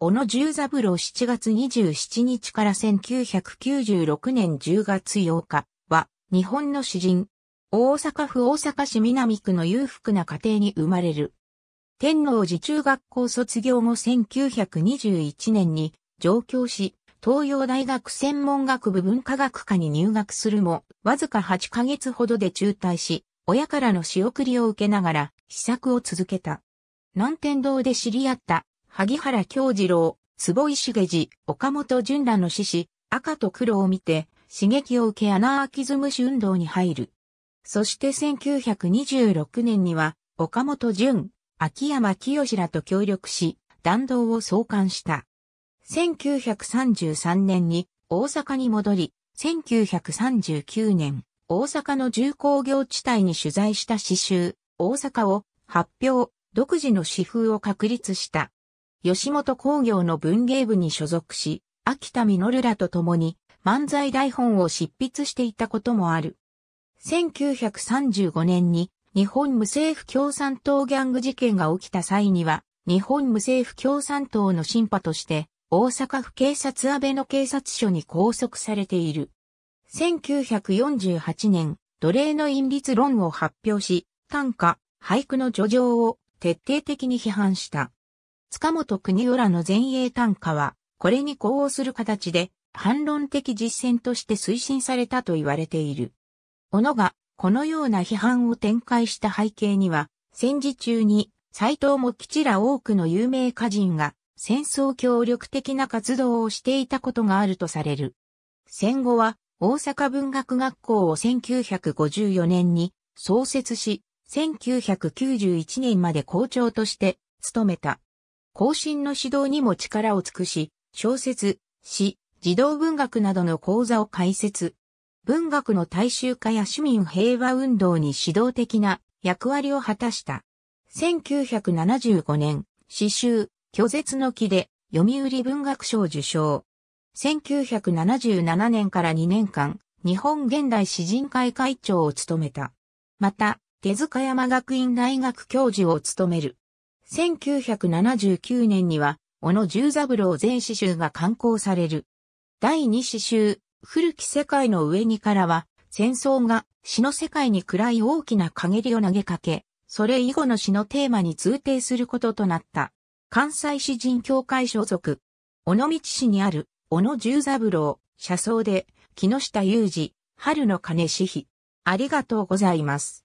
小野十三郎7月27日から1996年10月8日は、日本の詩人。大阪府大阪市南区の裕福な家庭に生まれる。天皇寺中学校卒業後1921年に上京し、東洋大学専門学部文化学科に入学するも、わずか8ヶ月ほどで中退し、親からの仕送りを受けながら、試作を続けた。南天堂で知り合った萩原京次郎、坪井茂次、岡本淳らの志士、赤と黒を見て、刺激を受けアナーキズム主運動に入る。そして1926年には、岡本淳、秋山清らと協力し、弾道を創刊した。1933年に大阪に戻り、1939年、大阪の重工業地帯に取材した詩集、大阪を発表、独自の詩風を確立した。吉本工業の文芸部に所属し、秋田実らと共に漫才台本を執筆していたこともある。1935年に日本無政府共産党ギャング事件が起きた際には、日本無政府共産党の審判として、大阪府警察安倍の警察署に拘束されている。1948年、奴隷の隠立論を発表し、短歌、俳句の叙情を徹底的に批判した。塚本国浦の前衛単価は、これに呼応する形で、反論的実践として推進されたと言われている。小野が、このような批判を展開した背景には、戦時中に、斎藤も吉ら多くの有名歌人が、戦争協力的な活動をしていたことがあるとされる。戦後は、大阪文学学校を1954年に創設し、1991年まで校長として務めた。後進の指導にも力を尽くし、小説、詩、児童文学などの講座を開設。文学の大衆化や市民平和運動に指導的な役割を果たした。1975年、詩集、拒絶の木で読売文学賞受賞。1977年から2年間、日本現代詩人会会長を務めた。また、手塚山学院大学教授を務める。1979年には、小野十三郎全詩集が刊行される。第二詩集、古き世界の上にからは、戦争が詩の世界に暗い大きな陰りを投げかけ、それ以後の詩のテーマに通底することとなった。関西詩人協会所属。尾道市にある、小野十三郎、車窓で、木下雄二、春の鐘詩碑。ありがとうございます。